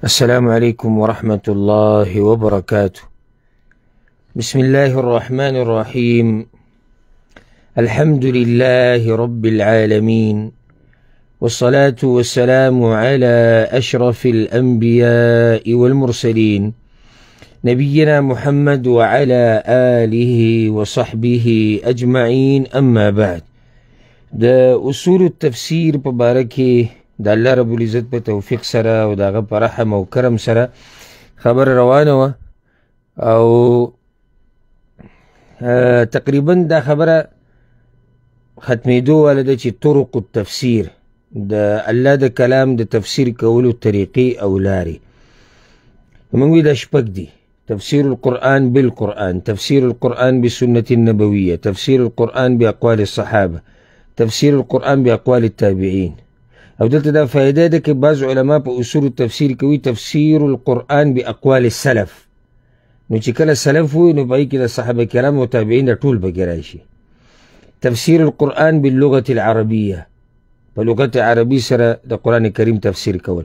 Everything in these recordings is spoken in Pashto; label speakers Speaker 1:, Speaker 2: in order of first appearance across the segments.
Speaker 1: السلام عليكم ورحمة الله وبركاته بسم الله الرحمن الرحيم الحمد لله رب العالمين والصلاة والسلام على أشرف الأنبياء والمرسلين نبينا محمد وعلى آله وصحبه أجمعين أما بعد ده أصول التفسير بباركه د الله رب العزت په توفیق سره او د هغه په رحم او کرم سره خبر روانه وه او تقریبا دا خبره ختمېدو واله ده چې طرق التفسیر د الله د کلام د تفسیر کولو طریقې او لارې موږ دا شپږ دي تفسير القرآن بالقرآن تفسير القرآن بالسنة النبوية تفسير القرآن بأقوال الصحابة تفسير القرآن بأقوال التابعين او دلته دا فائده ده كي بعض علماء با اصول التفسير كوي تفسير القرآن باقوال السلف نو چې كلا سلف وي نو پای کې صحابه كرام او تابعین ټول به راشي تفسیر القرآن باللغه العربيه په لغت عربي سره د قران تفسير تفسیر کول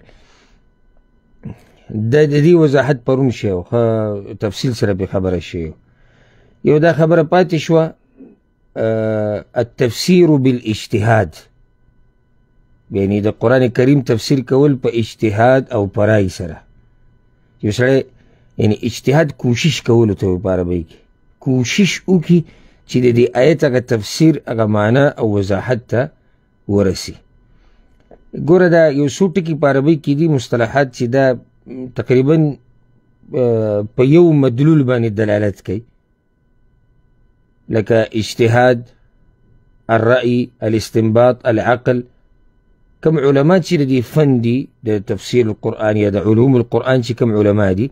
Speaker 1: د دي وزاحت پرون شيو خا تفسير سره بخبر شيو يو یو دا خبره پاتې شوه التفسير بالاجتهاد یعنی د قرآن کریم تفسیر کول په اجتهاد او پرای سره یو سړی یعنی اجتهاد کوشش کولو ته په عربی کې کوشش وکړي چې د دې آیت هغه تفسیر هغه معنا او وضاحت ته ورسی ګوره دا یو څو ټکي په عربی کې دي مصطلحات چې دا تقریبا په یو مدلول باندې دلالت کوي لکه اجتهاد الرأي الاستنباط العقل کم علما چې د فن دي د تفسیر القرآن یا د علوم القرآن چې کم علما دي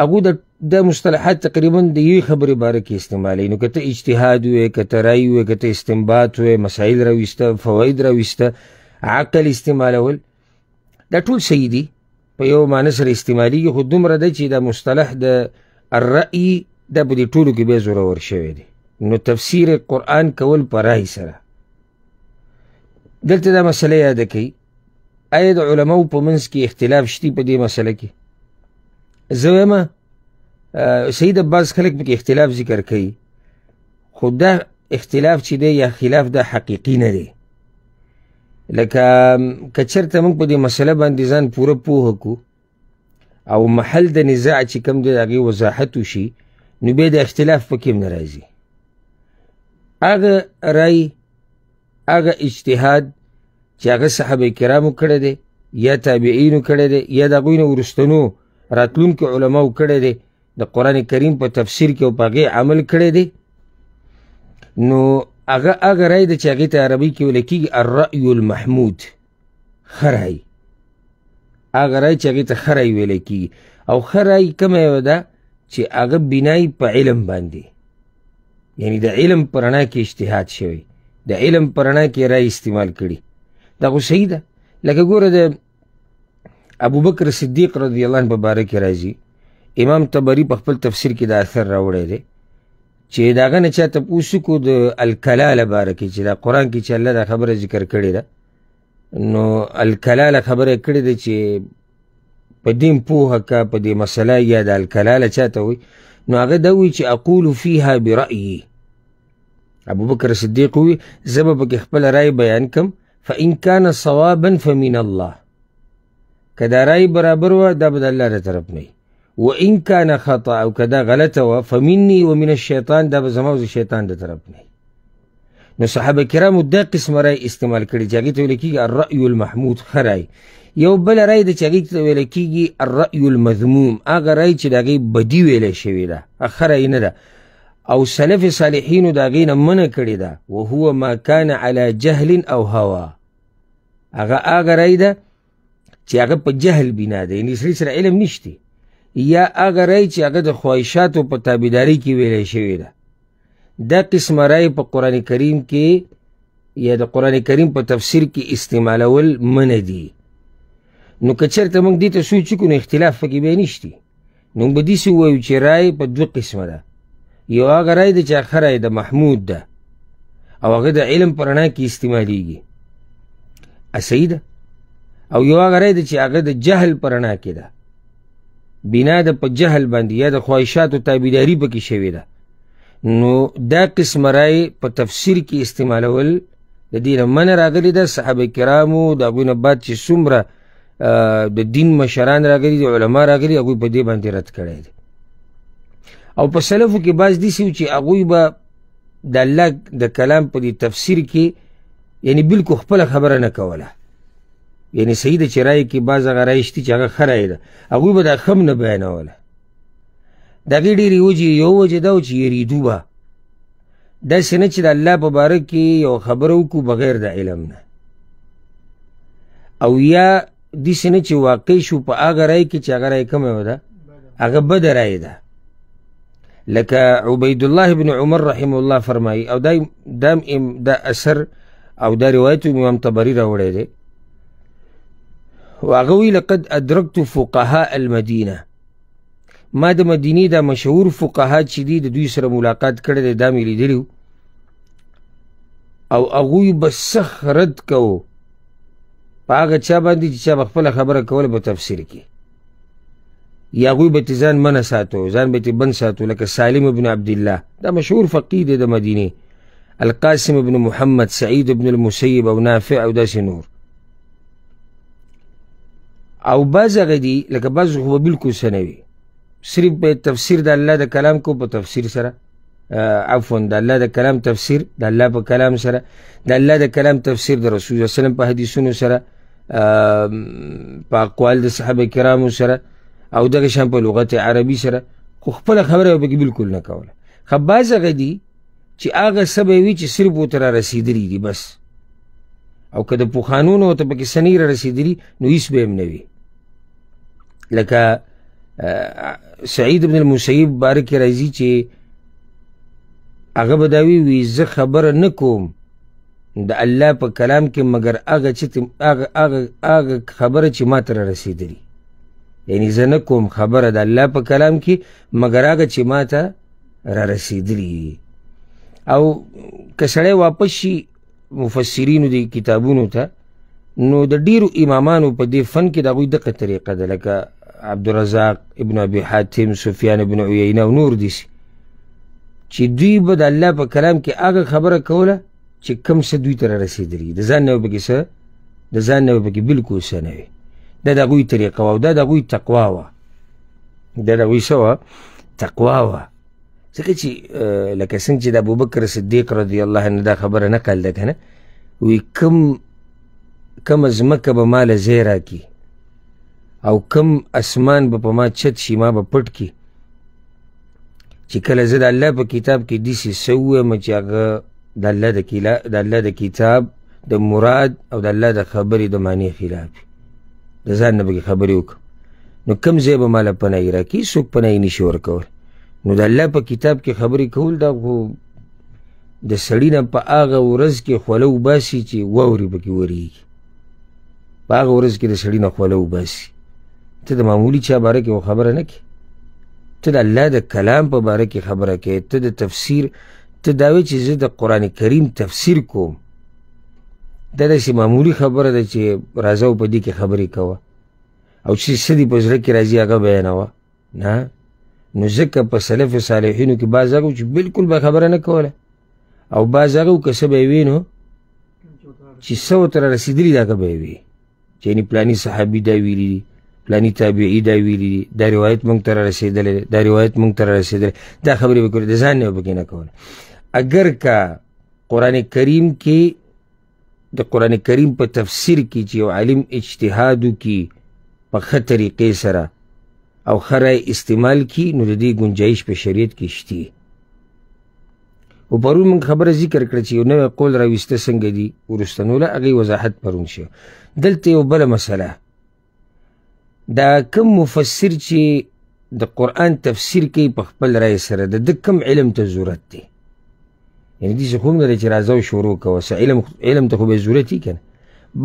Speaker 1: هغه د د مصطلحات تقریبا د یو خبرې باره کې استعمالوي نو که ته اجتهاد وې که ته رای وې که ته استنباط وې مسایل راویسته فواید راویسته عقل استعمالول دا ټول صحیح دي په یو معنی سره استعمالیږي خو دومره ده چې دا مصطلح د الرأي دا په دې ټولو کې بیا زورور شوی دی نو تفسیر قرآن کول په رای سره دلته دا مسله یاد کړئ آیا د علماو په منځ کې اختلاف شته په دې مسله کې زه وایم سید عباس خلک پکې اختلاف ذکر کوي خو دا اختلاف چې دی یا خلاف دا حقیقي نه دی لکه کچرته موږ په دې مسله باندې ځان پوره پوه کو او محل د نزاع چې کم دی هغې وضاحت وشي نو بیا د اختلاف پکې هم نه راځي هغه رای هغه اجتهاد چې هغه صحابه کرامو کړی دی یا تابعینو کړی دی یا د هغوی نه وروستنو راتلونکو علماو کړی دی د قرآن کریم په تفسیر کې او په هغې عمل کړی دی نو هغه هغه رای ده چې هغې ته عربي کې ویل کېږي الرأی المحمود ښه رای هغه رای چې هغې ته ښه رای ویل کېږي او ښه رای کومه یوه ده چې هغه بنای په علم باندې یعنی د علم په رڼا کې اجتهاد شوی د علم پرنا کې رای استعمال کړي دا خو صحیح ده لکه ګوره د ابوبکر صدیق رضی الله عنه په باره کې راځي امام تبری په خپل تفسیر کې دا اثر راوړی دی چې دا غنه چا ته پوښتنه د الکلال باره کې چې دا قران کې چې الله دا خبره ذکر کړې ده نو الکلال خبره کړې ده چې په دین پوهه کا په دې مسله یا د الکلال چاته وي نو هغه دا وی چې اقول فیها برأیي ابوبکر صدیق وی زه به پکې خپل رای بیان کم فان کان صوابا فمن الله کدا رای برابر و دا به الله تر طرف نه و ان کان خطا او کدا غلطه و فمني ومن الشیطان دا به زما او شیطان د طرف نه نو صحابه کرامو دا قسم رای استعمال کړي چې هغې ته ویل کېږي الرأی المحمود ښه رای یو بل رای د چې هغې ته ویل کېږي الرأی المذموم هغه رای چې د هغې بدي ویلی شوې ده ښه رای نه ده او سلف صالحینو دا غینه منه کړی ده او هو ما کان علی جهل او هوا هغه هغه رای ده چې هغه په جهل بنا ده یعنی سړي سره علم نشته یا هغه رای چې هغه د خواهشاتو په تابعداري کې ویلې شوی ده دا قسم رای په قران کریم کې یا د قران کریم په تفسیر کې استعمالول منه دي نو که چېرته موږ دې ته سوچ کړو اختلاف پکې به نشته نو به دې وایو چې رای په دوه قسمه ده یو هغه رای دی چې هغه رای د محمود ده او هغه د علم په رڼا کې استعمالیږي صحیح ده او یو هغه رای دی چې هغه د جهل په رڼا کې ده بنا د په جهل باندې یا د خواهشاتو تابعداري پکې شوې ده نو دا قسم رای په تفسیر کې استعمالول د دې نه منع راغلي ده صحابه کرامو د ابو نبات چې څومره د دین مشران راغلي دي علما راغلي هغوی په دې باندې رد کړی دی او په سلفو کې بعض داسې و چې هغوی به د الله د کلام په دې تفسیر کې یعنی بلکل خپله خبره نه کوله یعنی صحیح ده چې رایې کې بعض هغه رایې شتي چې هغه ښه رایې ده هغوی به دا ښه هم نه بیانوله د هغې ډېرې وجې یو وجه دا و چې یریدو به داسې نه چې د الله په باره کې یو خبره وکړو بغیر د علم نه او یا داسې نه چې واقع شو په هغه رایې کې چې هغه رایې کمه ده هغه بده رایې ده لکه عبید الله بن عمر رحم الله فرمایي او دا دا دا اثر او دا روایت امام طبری راوړی دی واغه وی لقد ادركت فقهاء المدینه ما د مدینی دا مشهور فقها چې دی د دوی سره ملاقات کړی دی دا مې لیدلی او هغوی به سخ رد کوو په هغه چا باندې چې چا به خپله خبره کول به تفسیر کې یا غوی به ځان منه ساتو ځان به بند ساتو لکه سالم ابن عبد الله دا مشهور فقید د مدینه القاسم ابن محمد سعید ابن المسیب او نافع او داسې نور او بعض هغه دي لکه بعض خو به بالکل څه نه وي صرف به تفسیر د الله د کلام کو په تفسیر سره عفوا د الله د کلام تفسیر د الله په کلام سره د الله د کلام تفسیر د رسول الله صلی الله علیه وسلم په حدیثونو سره په اقوال د صحابه کرامو سره او دغه شان په لغت عربي سره خو خپل خبره به بالکل نه کوله خو باز هغه دي چې هغه څه به وي چې صرف ورته را رسېدلي دي بس او که د پوخانونو ورته پکې څه نه رسېدلي نو هېڅ به هم نه وي لکه سعید بن المسیب باره کې راځي چې هغه به دا وي زه خبره نه کوم د الله په کلام کې مګر هغه چې هغه هغه خبره چې ما ته رسیدلی یعنی زه نه کوم خبره د الله په کلام کې مګر هغه چې ما ته را رسېدلي او که سړی واپس شي مفسرینو دی کتابونو ته نو د ډیرو امامانو په دې فن کې د هغوی دغه طریقه ده لکه عبدالرزاق ابن ابي حاتم سفیان ابن عیینه او نور داسې چې دوی به د الله په کلام کې هغه خبره کوله چې کم څه دوی ته را رسېدلي د ځان نه به پکې څه د ځان نه به پکې بالکل څه نه وي دا د غوی طریقه او دا د غوی تقوا و دا د غوی سو تقوا و ځکه چې لکه څنګه چې د ابوبکر صدیق رضی الله عنه دا خبره نقل ده کنه وی کم کم ازمکه به مال زیرا کی او کم اسمان به په ما چت شي ما به پټ کی چې کله زه د الله په کتاب کې دیسې څه ووایم چې هغه د الله د کتاب د مراد او د الله د خبرې د معنی خلاف د ځان نه به خبرې وکړم نو کم ځای به ماله پناهي راکړي څوک پناهي نشي ورکول نو د الله په کتاب کې خبرې کول دا خو د سړي نه په هغه ورځ کې خوله وباسي چې واورې پکې ورېږي په هغه ورځ کې د سړي نه خوله وباسي ته د معمولي چا باره کې خبره نه کوې ته د الله د کلام په باره کې خبره کوې ته د تفسیر ته دا وایې چې زه د قرآن کریم تفسیر کوم دا داسې معمولي خبره ده چې راځه او په دې کې خبرې کوه او چې څه دي په زړه کې راځي هغه بیانوه نه نو ځکه په سلف صالحینو کې بعض هغه چې بلکل به خبره نه کوله او بعض هغه که څه به یې وي نو چې څه ورته رسېدلي دا هغه به یې وي چې یعنې پلاني صحابي دا ویلي دي پلاني تابعي دا ویلي دي دا روایت موږ ته رارسېدلی دا روایت موږ ته رارسېدلی دا خبرې به کولې د ځان نه به پکې نه کوله اگر که قرآن کریم کې د قران کریم په تفسیر کې چې یو عالم اجتهاد وکړي په ښه طریقې سره او خره استعمال کی نو د دې گنجائش په شریعت کې شته او پرون موږ خبره ذکر کړ چې یو نوی قول راويسته څنګه دی ورستنو له هغه وضاحت پرون شو دلته یو بل مسله دا کوم مفسر چې د قران تفسیر کوي په خپل رائے سره د کم علم ته ضرورت دی یعنی دي څه کوم نه چې راځو شروع کوه څه علم علم ته خو به ضرورت کنه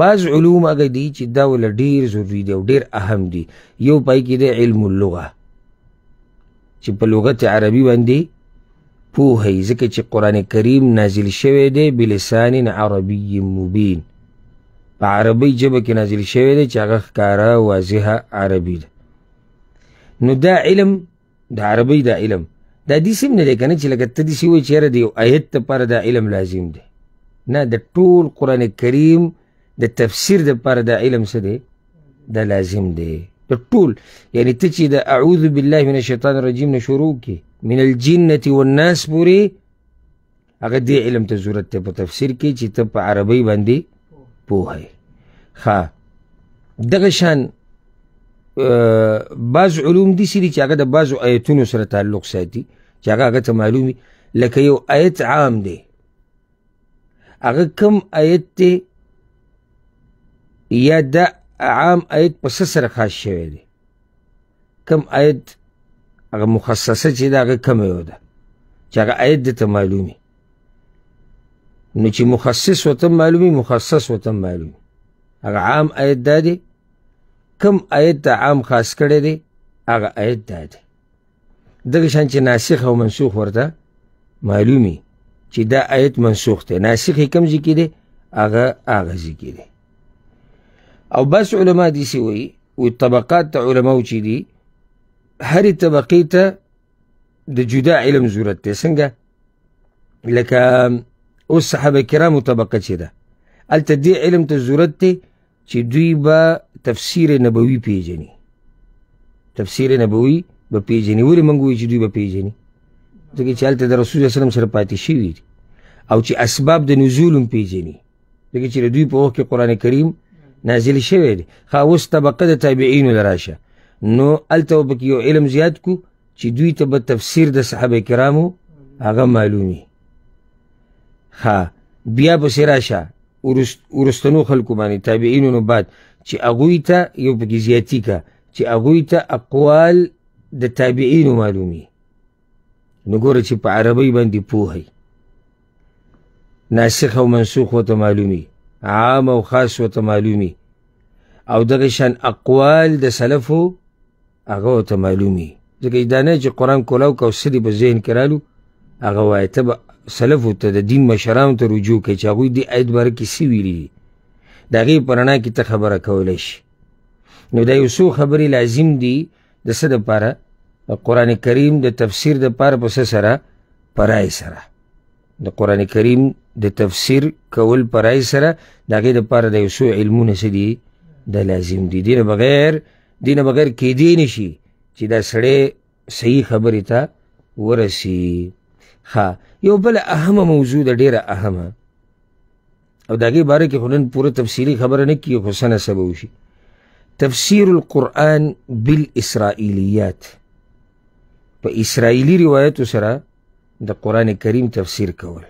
Speaker 1: بعض علوم هغه دي چې دا ول ډیر ضروری دي او ډیر اهم دي یو پای کې د علم اللغه چې په لغت عربي باندې پوهه ځکه چې قران کریم نازل شوی دی بلسان عربي مبین په عربي ژبه کې نازل شوی دی چې هغه ښکاره واضحه عربي ده نو دا علم د عربي دا علم دا دې سم نه دی کنه چې لکه ته دې وایي چې یاره د یو آیت لپاره دا علم لازم دی نه د ټول قرآن کریم د تفسیر دپاره دا علم څه دی دا لازم دی د ټول یعنی ته چې د اعوذ بالله من الشیطان الرجیم نه شروع کې من الجنة والناس پورې هغه دې علم ته ضرورت دی په تفسیر کې چې ته په عربۍ باندې پوهی ښه دغه شان بعض علوم دي سری چې هغه د بعضو آیتونو سره تعلق ساتي چې هغه هغه ته معلومي لکه یو آیت عام دی هغه کم آیت دی یا دا عام آیت په څه سره خاص شوی دی کم آیت هغه مخصصه چې دا هغه کم یو ده چې هغه آیت دی ته معلومي نو چې مخصص وته معلومي مخصص وته معلومي هغه عام آیت دا دی کم آیت دا عام خاص کړی دی هغه آیت دا دی دغه شان چې ناسخ او منسوخ ورته معلومی چې دا آیت منسوخ دی ناسخ کم ځکې دی هغه هغه ځکې دی او بس علما داسې وایي وي طبقات ته علماو چې دي هرې طبقې ته د جدا علم ضرورت دی څنګه لکه اوس صحابه کرامو طبقه چې ده هلته دې علم ته ضرورت دی چې دوی به تفسیر نبوي پیژني تفسیر نبوي به پیژني ولې موږ وایو چې دوی به پیژني ځکه چې هلته د رسول وسلم سره پاتې شوي دي او چې اسباب د نزول هم پیژني ځکه چې د دوی په وخت کې قرآن کریم نازل شوی دی ښه اوس طبقه د تابعینو له راشه نو هلته به پکې یو علم زیات کو چې دوی ته به تفسیر د صحابه کرامو هغه معلومي ښه بیا پسې راشه ورستنو خلکو باندې تابعینو نو بعد چې هغوی ته یو پکې زیاتي که چې هغوی ته اقوال د تابعینو معلومی نو ګوره چې په عربی باندې پوهی ناسخ او منسوخ وته معلومی عام او خاص وته معلومی او دغه شان اقوال د سلفو هغه وته معلومی ځکه دا نه چې قرآن کولاو که څه په ذهن کې رالو هغه وایه ته به سلفو ته د دین مشرانو ته رجوع کوې چې هغوی دې آیت باره کې څه ویلي دي د هغې په رڼا کې ته خبره کولی شي نو دا یو څو خبرې لازم دي د څه دپاره د قران کریم د تفسیر د پاره په سره پرای سره د قران کریم د تفسیر کول پرای سره دغه د پاره د یو علمونه سدي د لازم دي دینه بغیر دینه بغیر کې دی نشي چې دا سړی صحیح خبرې ته ورسی ها یو بل اهمه موضوع ده ډیره اهمه او داګه باره کې خلن پوره تفصیلی خبره نه کیږي خو سنه سبب وشي تفسیر القرآن بالاسرائیلیات په اسرایلی روایتو سره د قران کریم تفسیر کول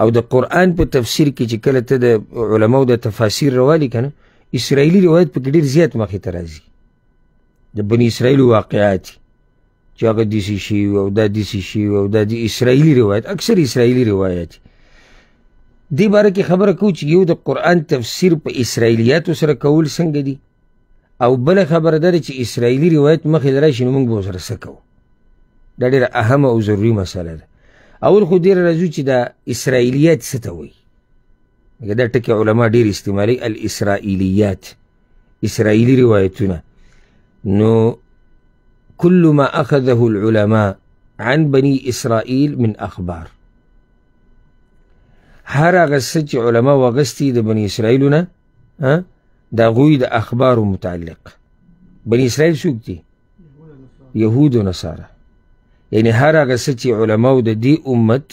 Speaker 1: او د قران په تفسیر کې چې کله ته د علماو د تفاسیر روالي کنه اسرایلی روایت په ډیر زیات مخې ته راځي د بنی اسرائیل واقعات چې هغه د سی شی او د د سی شی او د د اسرایلی روایت اکثر اسرایلی روایت دی باره کې خبره کو چې یو د قران تفسیر په اسرایلیاتو سره کول څنګه دی او بل خبره ده چې اسرایلی روایت مخې لراشي نو موږ به ورسره څه کوو دا ډېره اهمه او ضروري مسله ده اول خو ډېره راځو چې دا اسرائیلیات څه ته وایي لکه دا ټکي علما ډېر استعمالوي الاسرائیلیات اسرائیلي روایتونه نو كل ما اخذه العلماء عن بني اسرائیل من اخبار هر هغه څه چې علما واغستي د بني اسرائیلو نه د غوی د اخبارو متعلق بنی اسرائیل څوک دي یهود او نصارا یعنی هر هغه څه چې علماو د دې امت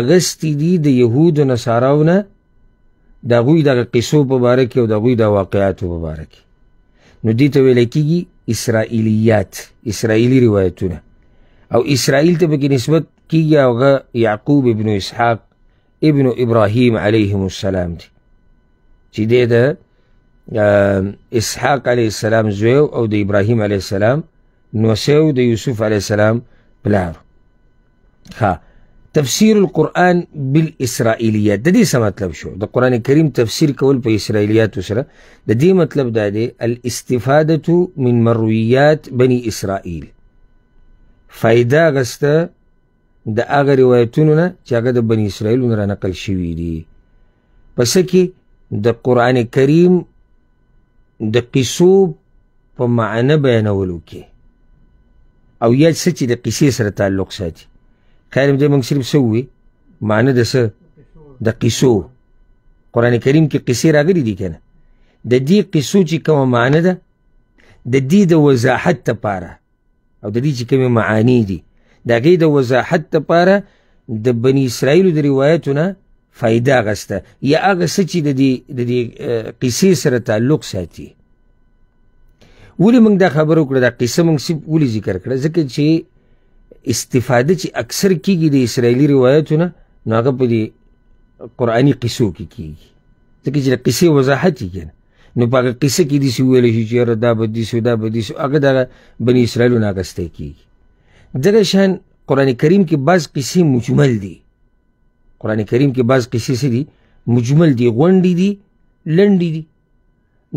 Speaker 1: اغستی دي د یهود او نصاراونه د غوی د قصو په باره کې او د غوی د واقعاتو په باره کې نو دې ته ویل کېږي اسرائیلیات اسرائیلی روایتونه او اسرائیل ته پکې نسبت کېږي هغه یعقوب ابن اسحاق ابن ابراهیم علیهم السلام دي چې دې د اسحاق علیه السلام زوی او د ابراهیم علیه السلام نوسیو د یوسف علیه السلام پلار ها تفسیر القرآن بالاسرائیلیات د دې څه مطلب شو د قرآن کریم تفسیر کول په اسرائیلیاتو سره د دې مطلب دا دی الاستفاده من مرویات بني اسرائیل فایده غسته د هغه روایتونو نه چې هغه د بني اسرائیلو نه را نقل شوي دي په څه کې د قرآن کریم د قصو په معنی بیانولو کې او یا څه چې د قصې سره تعلق ساتي خیر دې موږ صرف څه ووي معنی د څه د قصو قرآن کریم کې قصې راغلي دي که نه د دې قصو چې کومه معنی ده د دې د وضاحت دپاره او د دې چې کومې معانی دي د هغې د وضاحت دپاره د بني اسرائیلو د روایتونه فایده غسته یا هغه څه چې د دې د دې قصې سره تعلق ساتي ولې موږ دا خبره وکړه دا قصه موږ سب ولې ذکر کړه ځکه چې استفاده چې اکثر کیږي د اسرایلی روایتونه نو هغه په دې قرآني قصو کې کیږي ځکه چې د قصې وضاحت یې کنه نو په هغه قصه کې داسې وویلی شي چې یاره دا به دې سو دا به دې سو هغه دغه بني اسرایلو نه اخیستی کیږي دغه شان قرآن کریم کې بعض قصې مجمل دي قرآن کریم کې بعض قصې څه دي مجمل دي غونډې دي لنډې دي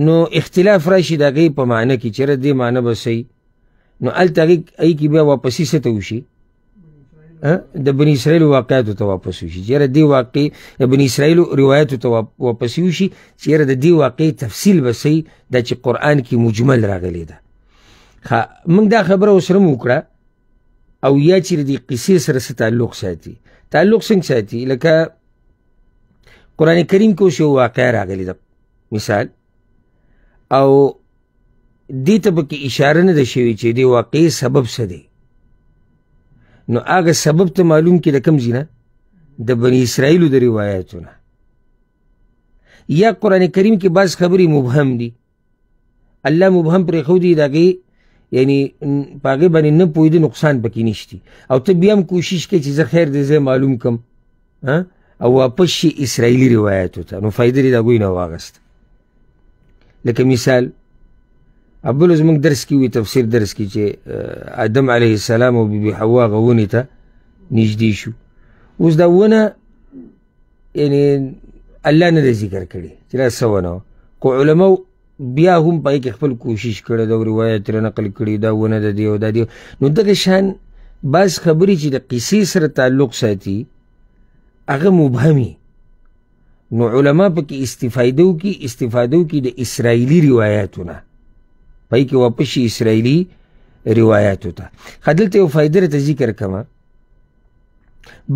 Speaker 1: نو اختلاف راشي د هغې په معنه کې چېره دې معنه به صحیح نو هلته هغې هغې کې بیا واپسي څه ته وشي د بني اسرائیلو واقعاتو ته واپس وشي چېره دې واقع د بني اسرائیلو روایتو ته واپس وشي چېره د دې واقعې تفصیل به صحیح دا چې قرآن کې مجمل راغلی ده ښه موږ دا خبره اوس سره وکړه او یا چې د قصې سره څه تعلق ساتي تعلق څنګه ساتي لکه قران کریم کې اوس یو واقع راغلی ده مثال او دې ته پکې اشاره نه ده شوې چې د واقعې سبب څه دی نو هغه سبب ته معلوم کې د کوم ځای نه د بنی اسرائیلو د روایتونه یا قران کریم کې بعض خبرې مبهم دي الله مبهم پرې خو دي دغه یعنی پاګې باندې نه پوي د نقصان پکې نشتی او ته بیا هم کوشش کوي چې زه خیر دې زه معلوم کم او واپس شي اسرائیلي روایتو ته نو فایده دې دا ګوی نه واغست لکه مثال ابل زموږ درس کې وی تفسیر درس کې چې آدم علیه السلام او بیبي حوا غوونی ته نږدې شو اوس دا ونه یعنی الله نه ذکر کړي چې دا څه ونه کو علماو بیا هم پای کې خپل کوشش کړی دا روایت را نقل کړي دا ونه د دی او دا دی نو دغه شان بعض خبرې چې د قصې سره تعلق ساتي هغه مبهمي نو علما پکې استفاده وکي استفاده وکي د اسرایلی روایتونه پای کې واپس اسرایلی روایتو ته خدلته یو فائدې ته ذکر کما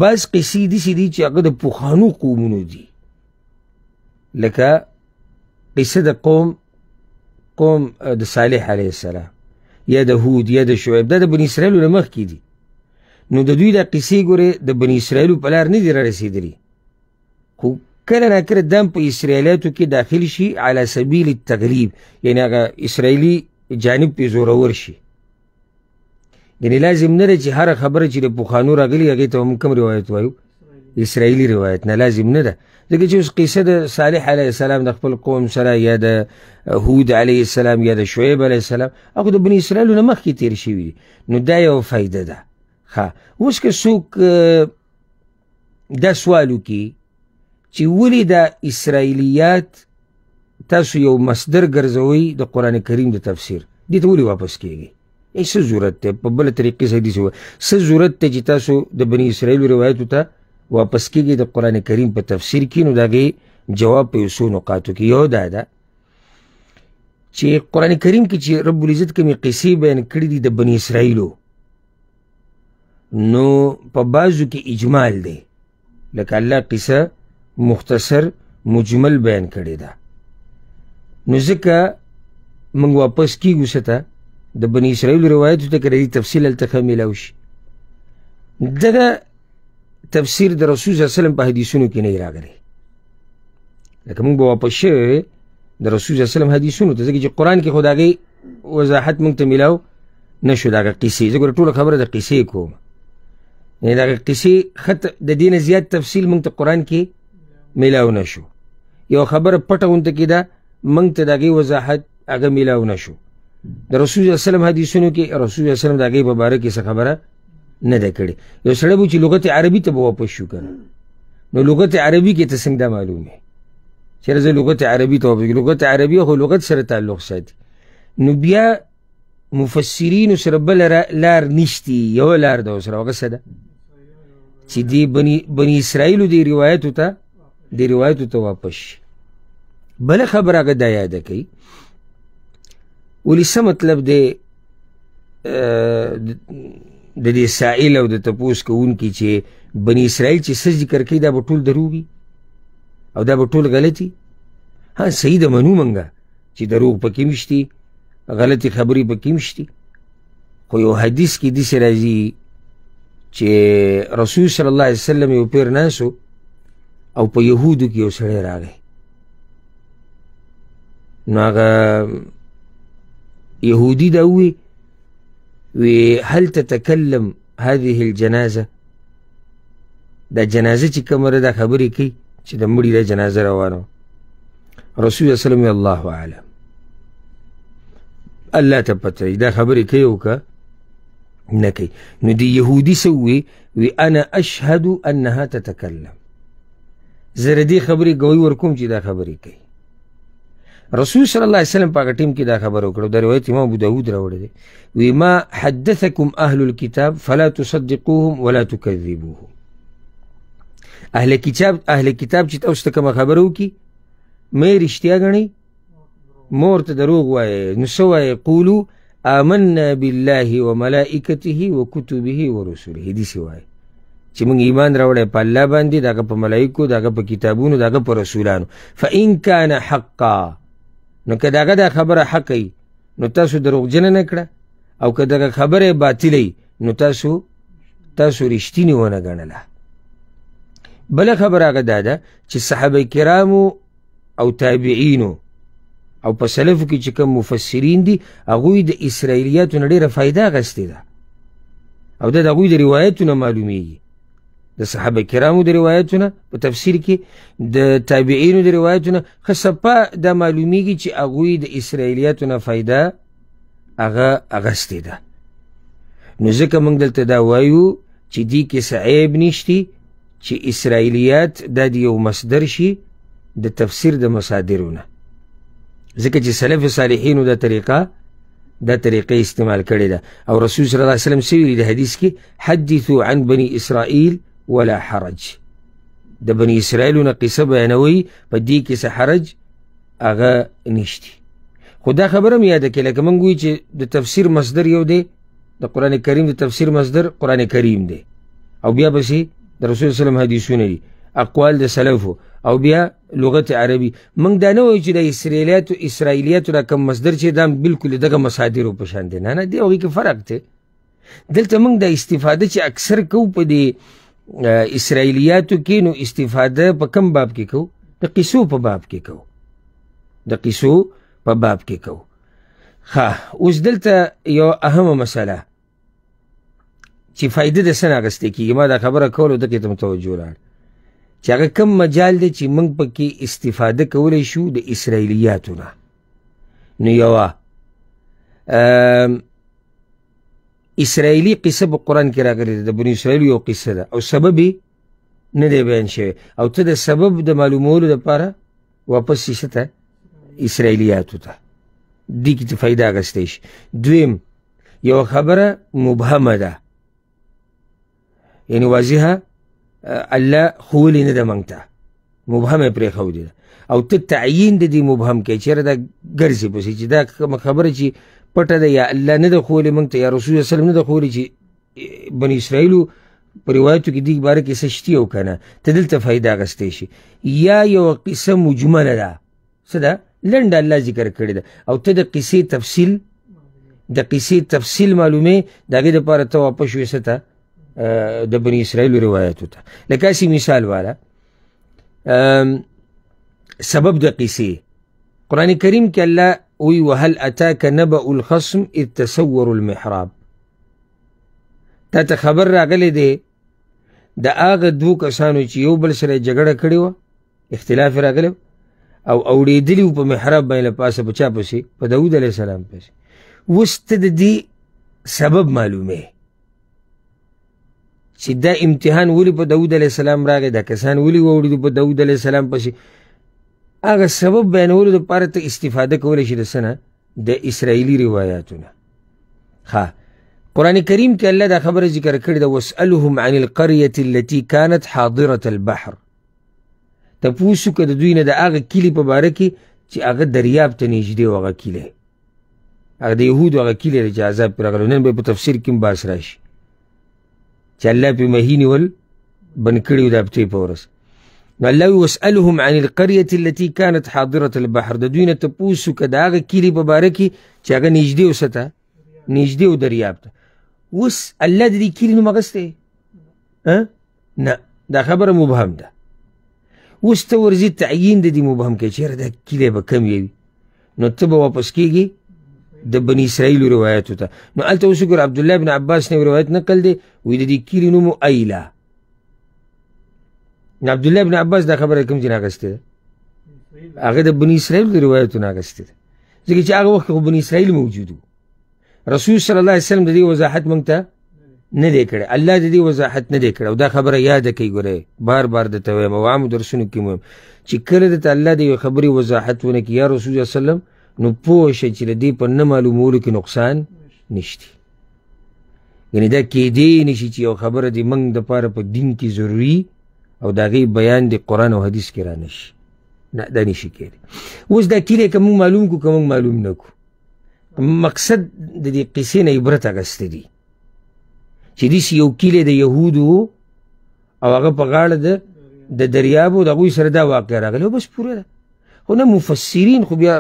Speaker 1: بعض قصې دي چې هغه د پوخانو قومونو دي لکه قصه د قوم قوم د صالح علیه السلام یا د هود یا د شعیب دا د بنی اسرائیلو نه مخکې دي نو د دوی دا قیسې ګورې د بنی اسرائیلو په لار نه دي رارسېدلي خو کله ناکله دم په اسرائیلاتو کې داخل شي علی سبیل التغلیب یعنی هغه اسرائیلي جانب پې زورور شي یعنی لازم نه ده چې هره خبره چې د پخوانو راغلي هغې ته هم کوم روایت وایو اسرائیلي روایت نه لازم نه ده ځکه چې اوس قیصه د صالح علیه السلام د خپل قوم سره یا د هود علیه السلام یا د شعیب علیه السلام هغه د بني اسرائیلو نه مخکې تیر شوي دي نو دا یو فایده ده ښه اوس که څوک دا سوال وکړي چې ولې دا اسرائیلیات تاسو یو مصدر ګرځوي د قران کریم د تفسیر دې ته ولې واپس کیږي څه ضرورت دی په بله طریقې سره دې څه ضرورت دی چې تاسو د بني اسرائیلو روایتو ته واپس کیږي د قران کریم په تفسیر کې نو داغه جواب په یوسو نقاطو کې یو دا ده چې قران کریم کې چې رب العزت کومې قصې بیان کړې دي د بنی اسرائیلو نو په بازو کې اجمال دی لکه الله قصه مختصر مجمل بیان کړې ده نو ځکه موږ واپس کیږو ستا د بنی اسرائیل روایتو ته کړې تفصیل التخمیلوش دغه تفسیر د رسول صلی الله علیه وسلم په حدیثونو کې نه راغلی لکه موږ به واپس شوی د رسول صلی الله علیه وسلم حدیثونو ته ځکه چې قرآن کې خو د هغې وضاحت موږ ته میلاو نه شو د هغه قیسې زه ګوره ټوله خبره د قیسې کوم یعنې د هغه قیسې خط د دې نه زیات تفصیل موږ ته قرآن کې میلاو نه شو یو خبره پټه غونته کېده موږ ته د هغې وضاحت هغه میلاو نه شو د رسول صلی الله علیه وسلم حدیثونو کې رسول صلی الله علیه وسلم د هغې په باره کې څه خبره نه ده کړی یو سړی به چې لغت عربي ته به واپس شو کنه نو لغت عربي کې ته څنګه دا معلومه چیرې زه لغت عربي ته واپس لغت عربي خو لغت سره تعلق ساتي نو بیا مفسرینو سره بل لار نشتی یو لار ده سره هغه څه ده چې دی بني بني اسرائیلو دی روایتو ته دی روایتو ته واپس بل خبره هغه دا یاده کوي ولې څه مطلب دی د دې سائل او د تپوس کوونکی چې بنی اسرائیل چې څه ذکر کوي دا به ټول دروغي او دا به ټول غلطي ها صحیح ده منو منګه چې دروغ پکې مشتي غلطي خبرې پکې مشتي خو یو حدیث کې داسې راځي چې رسول صلی الله علیه وسلم یو پیر ناسو او په یهودو کې یو سړی راغی نو هغه یهودي دا ووی وهل تتكلم هذه الجنازه دا جنازه چې کومره دا خبرې کوي چې د مړي د جنازه روانه رسول الله صلی الله علیه الله ته پته دا خبرې کوي وکړه نه کوي نو د یهودي څه ووي وي انا اشهد انها تتکلم زه د دې خبرې ګوی ورکوم چې دا خبرې کوي رسول صلی الله علیه وسلم په هغه ټیم کې دا خبره وکړه دا روایت امام ابو داود راوړی دی وی ما حدثکم اهل الكتاب فلا تصدقوهم ولا تكذبوهم اهل کتاب اهل کتاب چې تاسو ته کوم خبره وکي مې رښتیا غني مور ته دروغ وایي نو څه وایي قولو آمنا بالله وملائکته وکتبه ورسله دې څه وایي چې موږ ایمان راوړی په الله باندې داګه په ملائکو داګه په کتابونو داګه په رسولانو فإن كان حقا نو که دغه دا خبره حق وي نو تاسو دروغجنه نه کړه او که دغه خبره باطله نو تاسو تاسو رښتینې ونه ګڼله بله خبره هغه دا ده چې صحابه کرامو او تابعینو او په سلفو کې چې کوم مفسرین دي هغوی د اسرائیلیاتو نه ډېره فایده اخیستې ده او دا د هغوی د روایتو نه معلومیږي د صحابه کرامو د روایتونه په تفسیر کې د تابعینو د روایتونه خصپه د معلومیږي چې هغوی د اسرائیلیاتو نه فایده هغه اغستې ده نو ځکه موږ دلته دا وایو چې دې کې صعیب نشتی چې اسرائیلیات د یو مصدر شي د تفسیر د مصادرونه ځکه چې سلف صالحینو دا طریقه دا طریقه استعمال کړې ده او رسول صلی الله علیه وسلم سویل د حدیث کې حدثوا عن بني اسرائیل ولا حرج د بنی اسرائیلو نه قصه بیانوي په دې کې څه حرج هغه نشتی خو دا خبره مې یاده کړه لکه موږ چې د تفسیر مصدر یو دی د قران کریم د تفسیر مصدر قران کریم دی او بیا به د رسول الله صلی حدیثونه دي اقوال د سلفو او بیا لغت عربي موږ دا نه وایو چې د اسرائیلیاتو اسرائیلیاتو دا کوم مصدر چې دا بالکل دغه مصادرو په شان دي نه نه دی هغوی کې فرق دی دلته موږ د استفاده چې اکثر کوو په دې اسرائیلیاتو کې نو استفاده په کم باب کې کوو د قصو په باب کې کوو د قصو په باب کې کوو ښه اوس دلته یو اهمه مسله چې فایده د سن اغستې کېږي ما دا خبره کولو دکې ته متوجه لاړ چې هغه کم مجال دی چې موږ پکې استفاده کولی شو د اسرائیلیاتو نه نو یوه اسرائیلی قصه په قرآن کې راغلې ده د بني اسرائیل یو قصه ده او سبب یې نه دی بیان شوی او ته د سبب د معلومولو دپاره واپس شي ته اسرائیلیاتو ته دې کې ته فایده اخیستی شي دویم یوه خبره مبهمه ده یعنی واضحه الله ښوولې نه ده موږ ته مبهمه یې پرېښودې ده او ته تعیین د دې مبهم کې چېرې دا ګرځي پسې چې دا کومه خبره چې پټه ده یا الله نه د خولې موږ ته یا رسول الله سلم نه د خولې چې بني اسرائیلو په روایتو کې دې باره کې څه شتي او که نه ته دلته فایده اخیستی شي یا یوه قصه مجمله ده څه ده لنډه الله ذکر کړې ده او ته د قصې تفصیل د قصې تفصیل معلومې د هغې دپاره ته واپس شوې څه ته د بني اسرائیلو روایتو ته لکه هسې مثال واله سبب د قصې قرآن کریم کې الله وی وهل اتاک نبأ الخصم اذ تصور المحراب تا ته خبر راغلی دی د هغه دو کسانو چې یو بل سره جګړه کړې وه اختلاف راغلی او اوړېدلي په محراب باندې له پاسه په چا پسې په داود علیه السلام پسې اوس ته د دې سبب معلومې چې دا امتحان ولې په داود علیه السلام راغی دا کسان ولې واوړېدو په داود علیه السلام پسې هغه سبب بیانولو دپاره ته استفاده کولی شي د څه د اسرائیلي روایاتونه ښه قرآن کریم کې الله دا خبره ذکر کړې ده واسألهم عن القرية التي كانت حاضرة البحر تپوس وکړه د دوی نه د هغه کلي په باره کې چې هغه دریاب ته نږدې و هغه کلي هغه د یهودو هغه کلي دی چې عذاب پرې راغلی نن به په تفسیر کې هم بحث راشي چې الله پې مهي نیول بند کړي وو د هفتې په ورځ الله واسالهم عن القريه التي كانت حاضره البحر د دوی نه تپوسو که د هغه کلي په باره کې چې هغه نږدې اوسه ته نږدې و دریاب ته اوس الله د دې کلي نوم اخیستی نه دا خبره مبهم ده اوس ته ورځي تعیین د دې مبهم کوي چېرې دا کلی به کم وي نو ته به واپس کېږي د بني اسرائیلو روایتو ته نو هلته اوس وګوره عبدالله بن عباس نه روایت نقل دی وایي د دې کلي نوم ایله عبد الله ابن عباس دا خبره کوم چې ناغسته ده هغه د بنی اسرائیل د روایتو ناغسته ده ځکه چې هغه وخت خو بنی اسرائیل موجود رسول صلی الله علیه وسلم د دې وضاحت مونږ ته نه دی کړی الله د دې وضاحت نه دی کړی او دا خبره یاده کوي ګوره بار بار درته وایم او عامو درسونو کې وایم چې کله درته الله د یوې خبرې وضاحت ونه کړي یا رسول الله وسلم نو پوه شئ چې له دې په نه معلومولو کې نقصان نشته یعنې دا کیدی نشي چې یو خبره د موږ دپاره په دین کې ضروري او دا غي بیان دی قران او حدیث کې را نشي نه دا نشي کېږي اوس دا کلی که مونږ معلوم کو که مونږ معلوم نه کو مقصد د دې قصې نه عبرت اخیستی دي چې داسې یو کلی د یهودو او هغه په غاړه د د دریابو د هغوی سره دا واقع راغلی بس پوره ده خو نه مفسرین خو بیا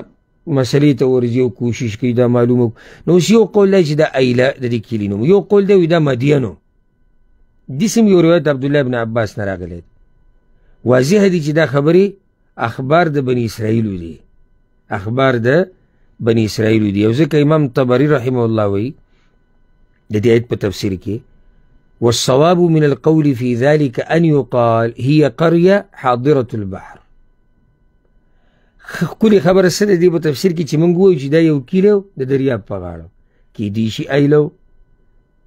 Speaker 1: مسلې ته ورځي او کوشش کوي دا معلومه نو اوس یو قول دی چې دا ایله د دې کلي نوم یو قول دی وي دا مدیه نوم دسم یو روایت عبدالله بن عباس نه راغلی دی واضح دي چې دا خبرې اخبار د بنی اسرائیلو دي اخبار د بنی اسرائیلو دي او ځکه امام طبری رحمه الله وی د دې آیت په تفسیر کې والصواب من القول في ذلك أن يقال هي قرية حاضرة البحر کلی خبره سره دی په تفسیر کې چې مونږ وایو چې دا یو کیلو د دریاب په غاړه کې دی شي ایلو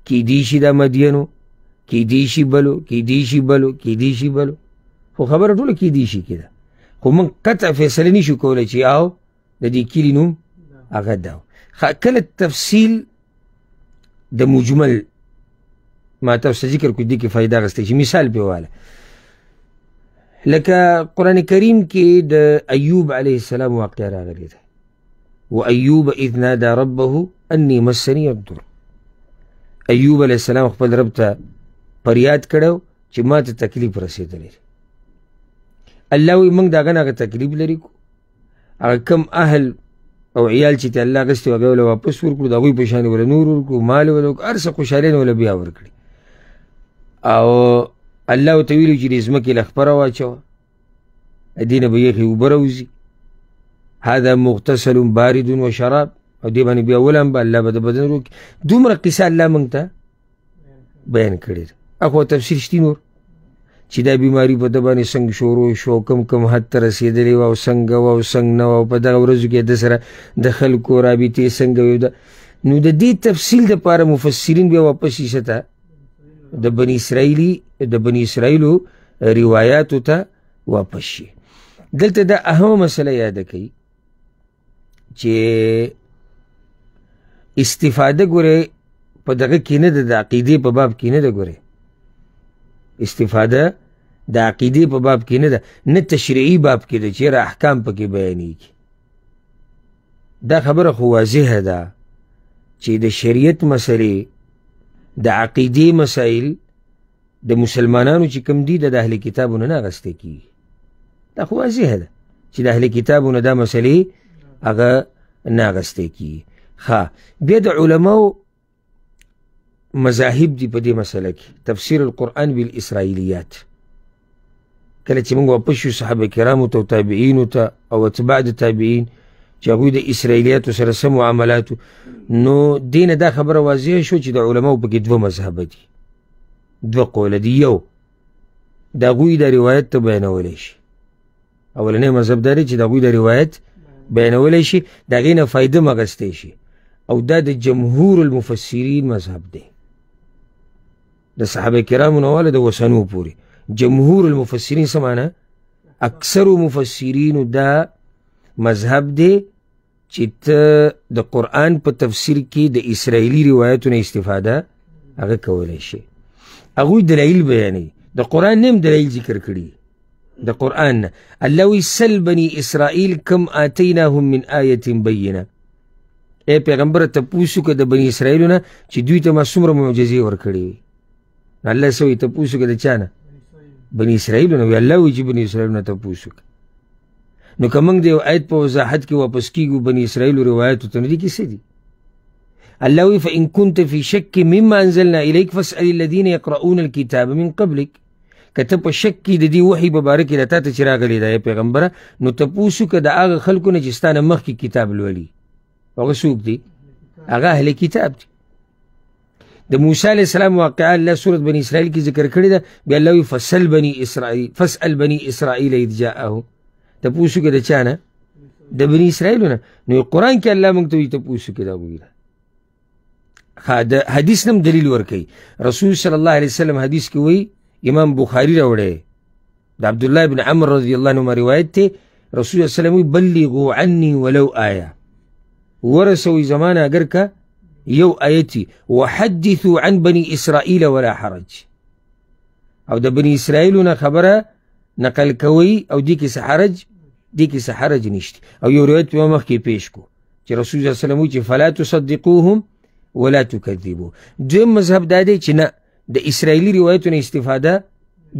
Speaker 1: کې دی شي د مدینو کې دی شي بلو کې دی شي بلو کې دی شي بلو خو خبره ټوله کیدی شي کې ده خو موږ قطع فیصله نشو کولی چې او د دې کلي نوم هغه ده کله تفصیل د مجمل ما تاسو ذکر کو دي کې فائدہ غسته چې مثال په واله لکه قران کریم کې د ایوب علیه السلام واقعه راغلی ده و ایوب اذ نادى ربه انی مسنی الضر ایوب علیه السلام خپل رب ته فریاد کړو چې ما ته تکلیف رسیدلی الله وي موږ داګه نه تکلیف لري کو هغه کم اهل او عیال چې ته الله غستې بیا ولا واپس ورکړو د هغوی په شان ولا نور ورکړو مال ولا هر څه خوشحالین ولا بیا ورکړي او الله ورته ویلو چې د ځمکې له خپره واچوه دې نه به یخې اوبه راوځي هذا مغتسل بارد و شراب او دې باندې بیا ولم به الله به د بدن روک دومره قصه الله مونږ ته بیان کړې ده اخو تفسیر شتي نور چې دا بیماری په د باندې څنګه شروع شو کم کم حد ته رسیدلې او څنګه او څنګه نو په دغه ورځو کې د سره د خلکو رابطې څنګه وي نو د دې تفصیل لپاره مفسرین بیا واپس شي ته د بنی اسرائیلی د بنی اسرائیلو روایتو ته واپس شي دلته دا اهم مسله یاد کړي چې استفاده ګوره په دغه کې نه د عقیده په باب کې نه ده ګوره استفاده د عقیدې په باب کې نه ده نه تشریعي باب کې ده چېرې احکام پکې بیانېږي دا خبره خو واضحه ده چې د شریعت مسلې د عقیدې مسایل د مسلمانانو چې کم دي د اهل کتابونه نه اخیسته کیږي دا خو واضحه ده چې د اهل کتابونه دا مسلې هغه نه اخیسته کیږي ښه بیا د علماو مذاهب دي په دې مسله کې تفسیر القرآن بالاسرائیلیات کله چې موږ واپس شو صحابه کرامو ته او تابعینو ته او اتباع د تابعین چې هغوی د اسرائیلیاتو سره سم معاملات نو دینه دا خبره واضح شو چې د علماو پکې دوه مذهبه دي دوه قوله دي یو د هغوی دا روایت ته بیانولی شي اولنی مذهب دا دی چې د هغوی دا روایت بیانولی شي د هغې نه فایده مغستی شي او دا د جمهور المفسرین مذهب دی د صحابه کرامو نه والا د وسنو پورې جمهور المفسرین څه معنا اکثرو مفسرینو دا مذهب دی چې ته د قرآن په تفسیر کې د اسرائیلي روایتونو استفاده هغه کولی شي هغوی دلایل بیانوي د قرآن نیم دلایل ذکر کړي د قرآن نه الله وی سل بني اسرائیل کم آتیناهم من آیة بینه ای پیغمبر ته پوښو که د بني اسرائیلو نه چې دوی ته ما څومره معجزې ورکړې وي نو الله سوی ته پوسو کې د چا نه بنی اسرائیل نو الله وی چې بنی اسرائیل نه ته پوسو نو کومنګ دی آیت په وضاحت کې واپس کیږو بنی اسرائیل روایت ته نه دي کیسې دي الله وی فإن كنت في شك مما أنزلنا إليك فاسأل الذين يقرؤون الكتاب من قبلك کته په شک کې د دې وحي مبارک له تاسو چې راغلی دی پیغمبره نو تاسو کې د هغه خلکو نه چې ستانه مخکې کتاب لولي هغه څوک دی هغه اهل کتاب دی د موسی علی السلام واقعا الله سوره بنی اسرائیل کې ذکر کړی ده بیا الله فصل بنی اسرائیل فسأل بنی اسرائیل اذ جاءه ته پوښو کې د چانه د بنی اسرائیل نه نو قران کې الله موږ ته ته پوښو کې دا ویل دا حدیث نم دلیل ورکي رسول صلی الله علیه وسلم حدیث کې وی امام بخاری راوړی د عبد الله بن عمر رضی الله عنه روایت ته رسول الله صلی الله علیه وسلم بلغوا عني ولو آیه ورسوي زمانه اگر که یو آیت وحدثوا عن بني اسرائيل ولا حرج او د بني اسرائيل نه خبره نقل کوي او دې کې حرج دې کې حرج نشته او یو روایت په مخ کې پیش کو چې رسول الله صلی الله علیه وسلم چې فلا تصدقوهم ولا تكذبوا دویم مذهب دا دی چې نه د اسرائیلي روایتونو استفاده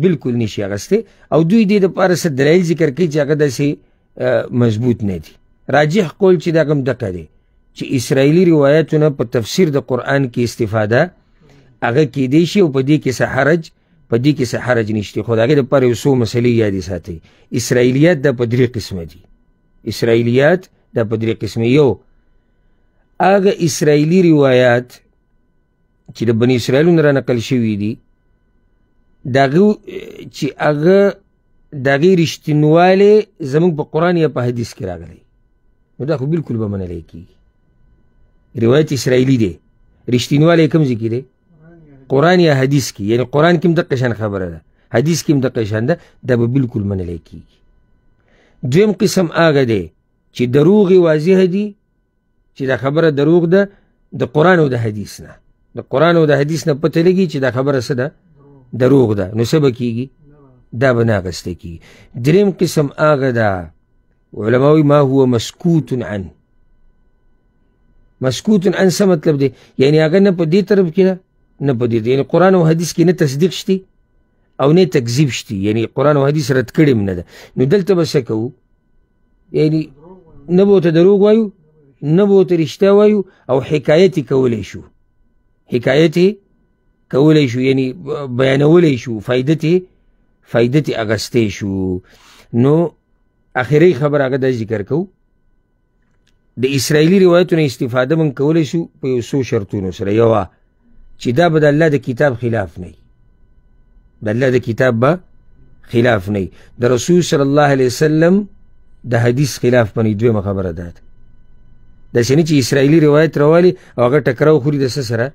Speaker 1: بالکل نشي اغسته او دوی دې د پاره څه دلایل ذکر کوي چې هغه داسې مضبوط نه دي راجح قول چې دا کوم دقه دی چې اسرایلی روایتونه په تفسیر د قرآن کې استفاده هغه کې دی شي او په دې کې سحرج په دې کې سحرج نشته خو داګه د پر یوسو مسلې یاد ساتي اسرایلیات د په درې قسمه دي اسرایلیات د په درې قسمه یو هغه اسرایلی روایت چې د بنی اسرائیل نه نقل شوی دي داغه چې هغه داغه رښتینواله زموږ په قران یا په حدیث کې راغلي نو دا خو بالکل به منل کیږي روایت اسرائیلی دی رښتینوالی کوم ځای کې دی قرآن یا حدیث کې یعنی قرآن کې هم دقه شان خبره ده حدیث کې هم دقه شان ده دا به بالکل منلی کېږي دویم قسم هغه دی چې دروغ واضح دي چې دا خبره دروغ ده د قرآن او د حدیث نه د قرآن او د حدیث نه پته لګي چې دا خبره څه ده دروغ ده نو څه به کېږي دا به نه اخیسته کېږي دریم قسم هغه ده علما ما هو مسکوت عنه مسکوت عن څه مطلب دی یعنی هغه نه په دې طرف کې نه نه په دې یعنی قران او حدیث کې نه تصدیق شته او نه تکذیب شته یعنی قران او حدیث رد کړي نه ده نو دلته به څه کوو یعنی نه به ورته دروغ وایو نه به ورته رښتیا وایو او حکایت یې کولی شو حکایت یې کولی شو یعنی بیانولی شو فایدت یې فایدت یې اغستی شو نو اخري خبر هغه د ذکر کوو د اسرایلی روایتونو استفاده من کولی شو په یو څو شرطونو سره یو چې دا به د الله د کتاب خلاف نه د الله د کتاب به خلاف نه د رسول صلی الله علیه وسلم د حدیث خلاف باندې دویمه خبره ده د شنی چې اسرایلی روایت راوالي او هغه ټکراو خوري د سره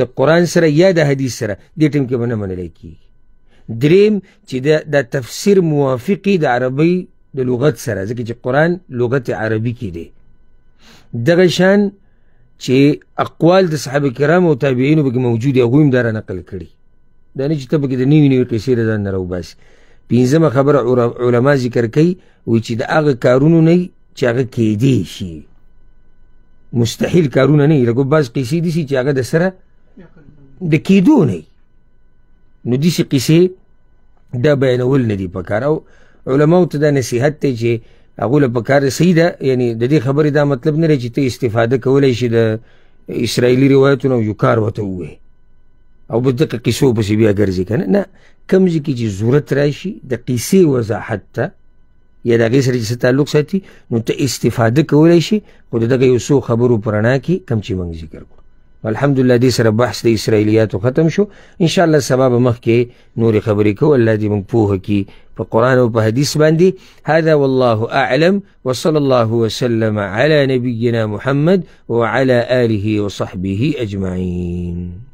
Speaker 1: د قران سره یا د حدیث سره دې ټیم کې باندې منل کیږي دریم چې د تفسیر موافقی د عربی د لغت سره ځکه چې قران لغت عربي کې دی دغه شان چې اقوال د صحابه کرام او تابعینو به موجود هغه هم در نقل کړي دا نه چې ته به د نیو نیو قصې را نه راوباسي پنځمه خبره علما ذکر کوي وایي چې د هغه کارونو نه چې هغه کیدی شي مستحیل کارونه نه لکه بعض قیسې دي چې هغه د سره د کیدو نه نو داسې قیسې دا بیانول نه دي پکار او علماو ته دا نصیحت دی چې هغه له پکار صحیح ده یعنی د دې خبرې دا مطلب نه لري چې ته استفاده کولای شي د اسرایلی روایتونو یو کار وته وې او په دقه قصو پسې بیا ګرځي کنه نه کم ځکه چې ضرورت راشي د قصې وضاحت ته یا د هغې سره چې تعلق ساتي نو ته استفاده کولی شي خو د دغه یو څو خبرو په رڼا کې کم چې موږ ذکر کړو الحمدلله دې سره بحث د اسرائیلیاتو ختم شو انشاءالله سبا به مخکې نورې خبرې کوو الله دې موږ پوهه کړي بالقرآن حديث باندي هذا والله أعلم وصلى الله وسلم على نبينا محمد وعلى آله وصحبه أجمعين